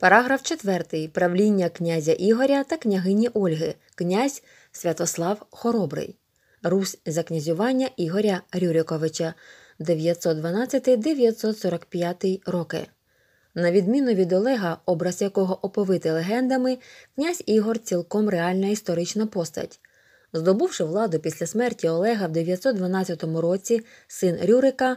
Параграф 4. Правління князя Ігоря та княгині Ольги, князь Святослав Хоробрий, Русь за князювання Ігоря Рюриковича 912-945 роки. На відміну від Олега, образ якого оповити легендами, князь Ігор цілком реальна історична постать. Здобувши владу після смерті Олега в 912 році, син Рюрика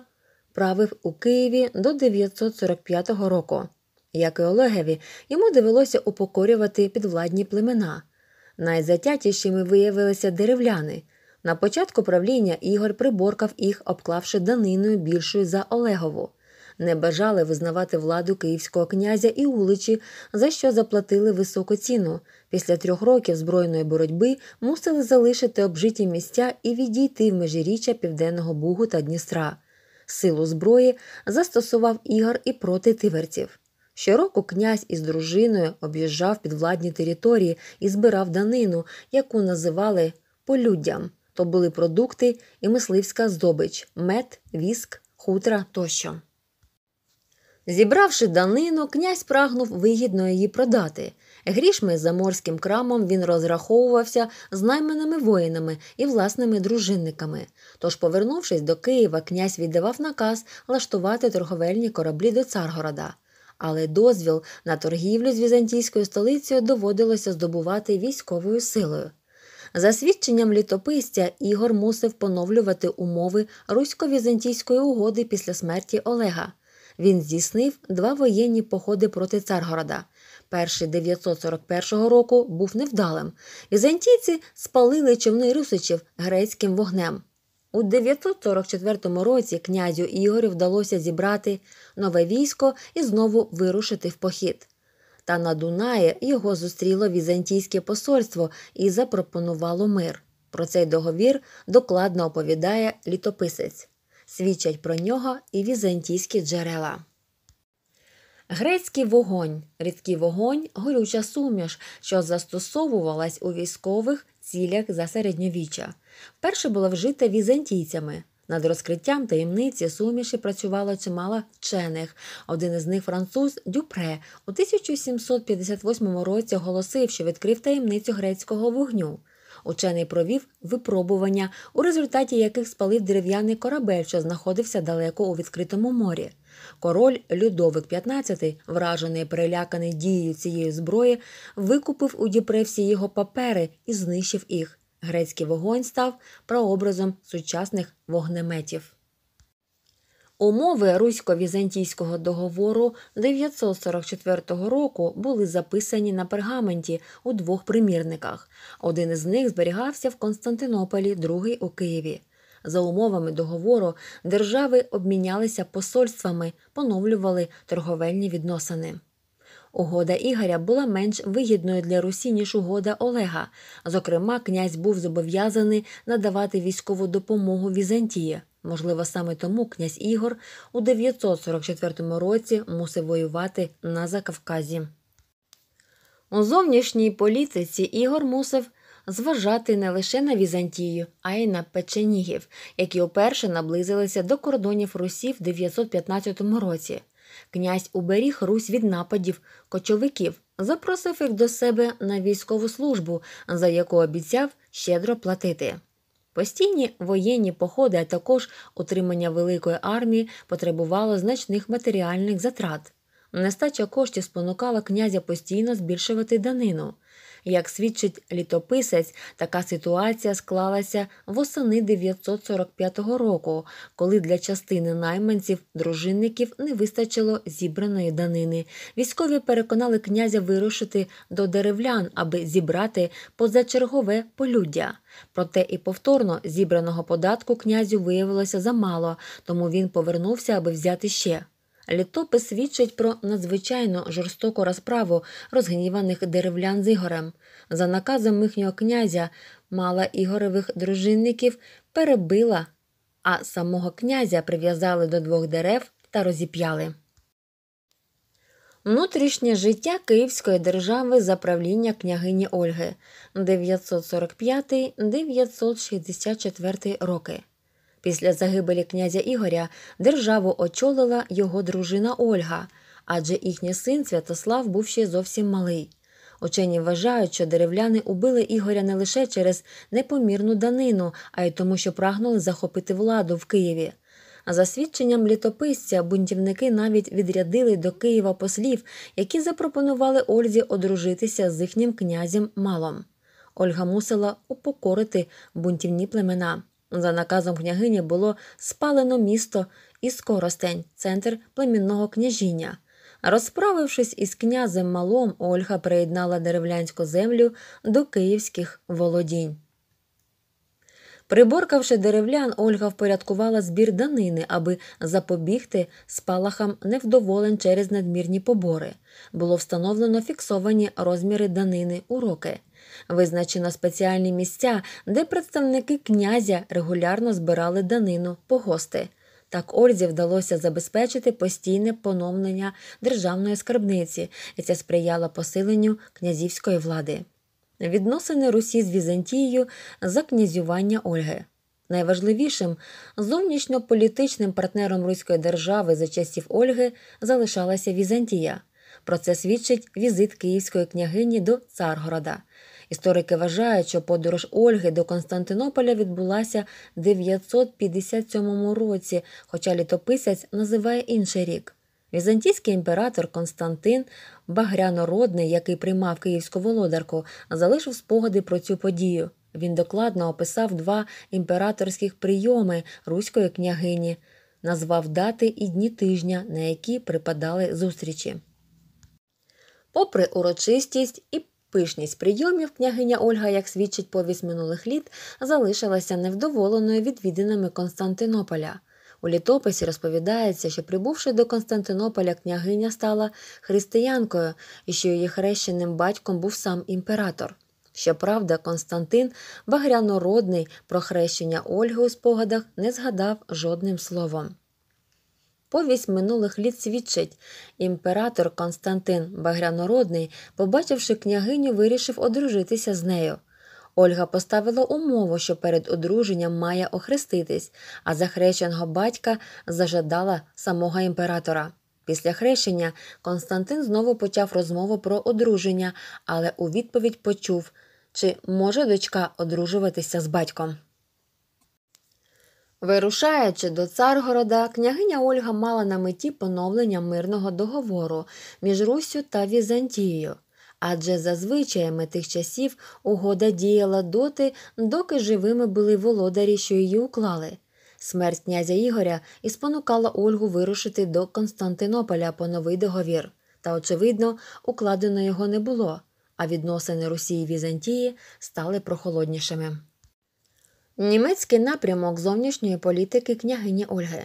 правив у Києві до 945 року. Як і Олегеві, йому довелося упокорювати підвладні племена. Найзатятішими виявилися деревляни. На початку правління Ігор приборкав їх, обклавши даниною більшою за Олегову. Не бажали визнавати владу київського князя і уличі, за що заплатили високу ціну. Після трьох років збройної боротьби мусили залишити обжиті місця і відійти в межиріччя Південного Бугу та Дністра. Силу зброї застосував ігор і проти тиверців. Щороку князь із дружиною об'їжджав підвладні території і збирав данину, яку називали полюддям. То були продукти і мисливська здобич, мед, віск, хутра тощо. Зібравши данину, князь прагнув вигідно її продати. Грішми за морським крамом він розраховувався з найманими воїнами і власними дружинниками. Тож, повернувшись до Києва, князь віддавав наказ лаштувати торговельні кораблі до Царгорода але дозвіл на торгівлю з візантійською столицею доводилося здобувати військовою силою. За свідченням літописця, Ігор мусив поновлювати умови русько-візантійської угоди після смерті Олега. Він здійснив два воєнні походи проти Царгорода. Перший 941 року був невдалим. Візантійці спалили човни русичів грецьким вогнем. У 944 році князю Ігорю вдалося зібрати нове військо і знову вирушити в похід. Та на Дунаї його зустріло Візантійське посольство і запропонувало мир. Про цей договір докладно оповідає літописець. Свідчать про нього і візантійські джерела. Грецький вогонь рідкий вогонь горюча суміш, що застосовувалась у військових цілях за середньовіччя. Перше було вжите візантійцями. Над розкриттям таємниці суміші працювало чимало вчених. Один із них француз Дюпре у 1758 році оголосив, що відкрив таємницю грецького вогню. Учений провів випробування, у результаті яких спалив дерев'яний корабель, що знаходився далеко у відкритому морі. Король Людовик XV, вражений і переляканий дією цієї зброї, викупив у Діпре всі його папери і знищив їх. Грецький вогонь став прообразом сучасних вогнеметів. Умови русько-візантійського договору 944 року були записані на пергаменті у двох примірниках. Один із них зберігався в Константинополі, другий у Києві. За умовами договору держави обмінялися посольствами, поновлювали торговельні відносини. Угода Ігоря була менш вигідною для Русі, ніж угода Олега. Зокрема, князь був зобов'язаний надавати військову допомогу Візантії. Можливо, саме тому князь Ігор у 944 році мусив воювати на Закавказі. У зовнішній політиці Ігор мусив зважати не лише на Візантію, а й на печенігів, які уперше наблизилися до кордонів Русі в 915 році. Князь уберіг Русь від нападів кочовиків, запросив їх до себе на військову службу, за яку обіцяв щедро платити. Постійні воєнні походи, а також утримання великої армії потребувало значних матеріальних затрат. Нестача коштів спонукала князя постійно збільшувати данину. Як свідчить літописець, така ситуація склалася восени 945 року, коли для частини найманців дружинників не вистачило зібраної данини. Військові переконали князя вирушити до деревлян, аби зібрати позачергове полюддя. Проте і повторно зібраного податку князю виявилося замало, тому він повернувся, аби взяти ще. Літопис свідчить про надзвичайно жорстоку розправу розгніваних деревлян з Ігорем. За наказом їхнього князя мала Ігоревих дружинників перебила, а самого князя прив'язали до двох дерев та розіп'яли. Внутрішнє життя Київської держави за правління княгині Ольги 945 964 роки. Після загибелі князя Ігоря державу очолила його дружина Ольга, адже їхній син Святослав був ще зовсім малий. Учені вважають, що деревляни убили Ігоря не лише через непомірну данину, а й тому, що прагнули захопити владу в Києві. А за свідченням літописця бунтівники навіть відрядили до Києва послів, які запропонували Ользі одружитися з їхнім князем Малом. Ольга мусила упокорити бунтівні племена. За наказом княгині було спалено місто і скоростень, центр племінного княжіння. Розправившись із князем Малом, Ольга приєднала деревлянську землю до київських володінь. Приборкавши деревлян, Ольга впорядкувала збір данини, аби запобігти спалахам невдоволень через надмірні побори. Було встановлено фіксовані розміри данини уроки. Визначено спеціальні місця, де представники князя регулярно збирали данину погости. Так Ользі вдалося забезпечити постійне поновлення державної скарбниці, і це сприяло посиленню князівської влади. Відносини Русі з Візантією за князювання Ольги. Найважливішим зовнішньополітичним партнером Руської держави за часів Ольги залишалася Візантія. Про це свідчить візит київської княгині до Царгорода. Історики вважають, що подорож Ольги до Константинополя відбулася в 957 році, хоча літописець називає інший рік. Візантійський імператор Константин, багрянородний, який приймав київську володарку, залишив спогади про цю подію. Він докладно описав два імператорських прийоми руської княгині, назвав дати і дні тижня, на які припадали зустрічі. Попри урочистість і Пишність прийомів княгиня Ольга, як свідчить повість минулих літ, залишилася невдоволеною відвідинами Константинополя. У літописі розповідається, що прибувши до Константинополя, княгиня стала християнкою і що її хрещеним батьком був сам імператор. Щоправда, Константин, багрянородний про хрещення Ольги у спогадах не згадав жодним словом. Повість минулих літ свідчить імператор Константин Багрянородний, побачивши княгиню, вирішив одружитися з нею. Ольга поставила умову, що перед одруженням має охреститись, а за хрещеного батька зажадала самого імператора. Після хрещення Константин знову почав розмову про одруження, але у відповідь почув, чи може дочка одружуватися з батьком. Вирушаючи до Царгорода, княгиня Ольга мала на меті поновлення мирного договору між Руссю та Візантією, адже за звичаями тих часів угода діяла доти, доки живими були володарі, що її уклали. Смерть князя Ігоря і спонукала Ольгу вирушити до Константинополя по новий договір, та, очевидно, укладено його не було, а відносини Росії і Візантії стали прохолоднішими. Німецький напрямок зовнішньої політики княгині Ольги.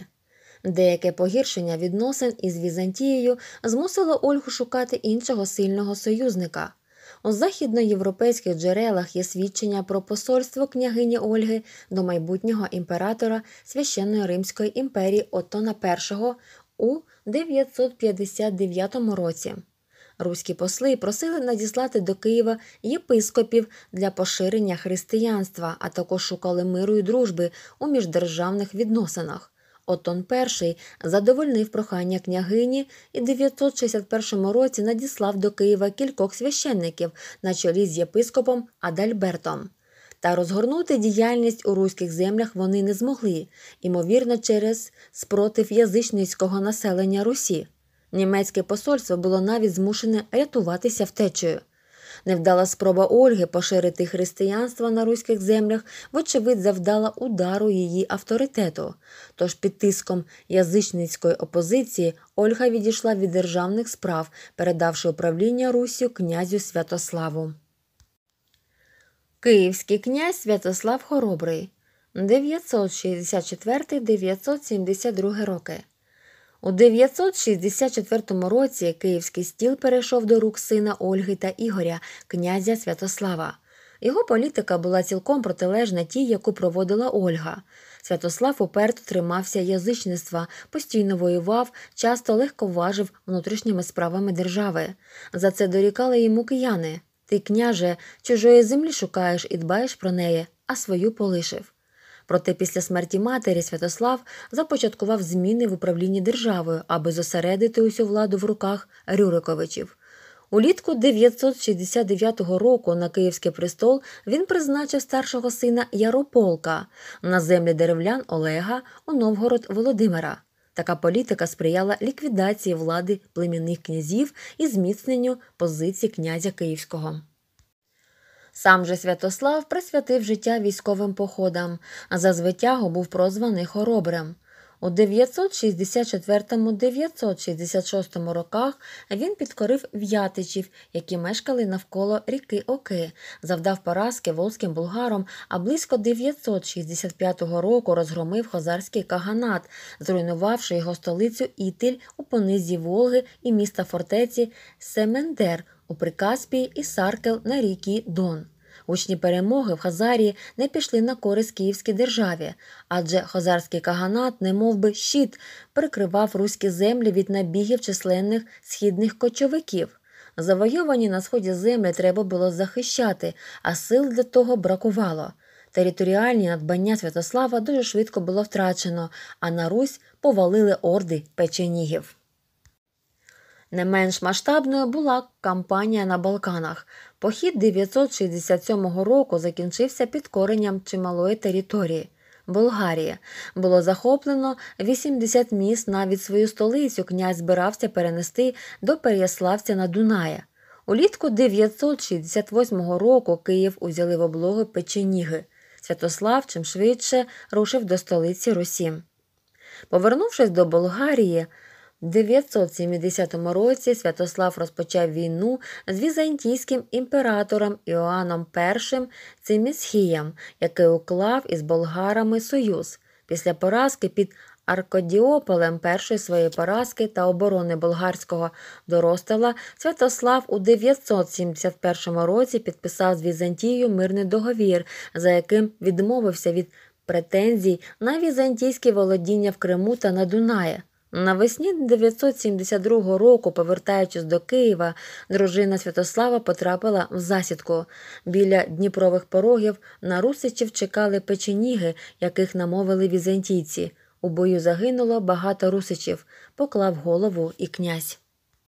Деяке погіршення відносин із Візантією змусило Ольгу шукати іншого сильного союзника. У західноєвропейських джерелах є свідчення про посольство княгині Ольги до майбутнього імператора Священної Римської імперії Оттона I у 959 році. Руські посли просили надіслати до Києва єпископів для поширення християнства, а також шукали миру і дружби у міждержавних відносинах. Отон І задовольнив прохання княгині і в 961 році надіслав до Києва кількох священників на чолі з єпископом Адальбертом. Та розгорнути діяльність у руських землях вони не змогли, ймовірно, через спротив язичницького населення Русі. Німецьке посольство було навіть змушене рятуватися втечею. Невдала спроба Ольги поширити християнство на руських землях, вочевидь, завдала удару її авторитету. Тож під тиском язичницької опозиції Ольга відійшла від державних справ, передавши управління Русю князю Святославу. Київський князь Святослав Хоробрий 964 972 роки. У 964 році київський стіл перейшов до рук сина Ольги та Ігоря, князя Святослава. Його політика була цілком протилежна тій, яку проводила Ольга. Святослав уперто тримався язичництва, постійно воював, часто легковажив внутрішніми справами держави. За це дорікали йому кияни. Ти, княже, чужої землі шукаєш і дбаєш про неї, а свою полишив. Проте після смерті матері Святослав започаткував зміни в управлінні державою, аби зосередити усю владу в руках Рюриковичів. Улітку 969 року на Київський престол він призначив старшого сина Ярополка на землі деревлян Олега у Новгород Володимира. Така політика сприяла ліквідації влади племінних князів і зміцненню позицій князя Київського. Сам же Святослав присвятив життя військовим походам, а за звитягу був прозваний хоробрем. У 964-966 роках він підкорив в'ятичів, які мешкали навколо ріки Оки, завдав поразки волзьким булгарам, а близько 965 року розгромив хозарський каганат, зруйнувавши його столицю Ітиль у понизі Волги і міста фортеці Семендер у Прикаспії і Саркел на ріки Дон. Гучні перемоги в Хазарії не пішли на користь Київській державі, адже хазарський каганат, немов би щит, прикривав руські землі від набігів численних східних кочовиків. Завойовані на сході землі треба було захищати, а сил для того бракувало. Територіальні надбання Святослава дуже швидко було втрачено, а на Русь повалили орди печенігів. Не менш масштабною була кампанія на Балканах. Похід 967 року закінчився підкоренням чималої території. Болгарія було захоплено 80 міст, навіть свою столицю князь збирався перенести до Переяславця на Дунає. Улітку 968 року Київ узяли в облогу печеніги. Святослав чим швидше рушив до столиці Русі. Повернувшись до Болгарії, 970 році Святослав розпочав війну з візантійським імператором Іоанном І Цимісхієм, який уклав із болгарами союз. Після поразки під Аркодіополем першої своєї поразки та оборони болгарського доростала Святослав у 971 році підписав з Візантією мирний договір, за яким відмовився від претензій на візантійські володіння в Криму та на Дунаї. Навесні 972 року, повертаючись до Києва, дружина Святослава потрапила в засідку. Біля дніпрових порогів на Русичів чекали печеніги, яких намовили візантійці. У бою загинуло багато русичів, поклав голову і князь.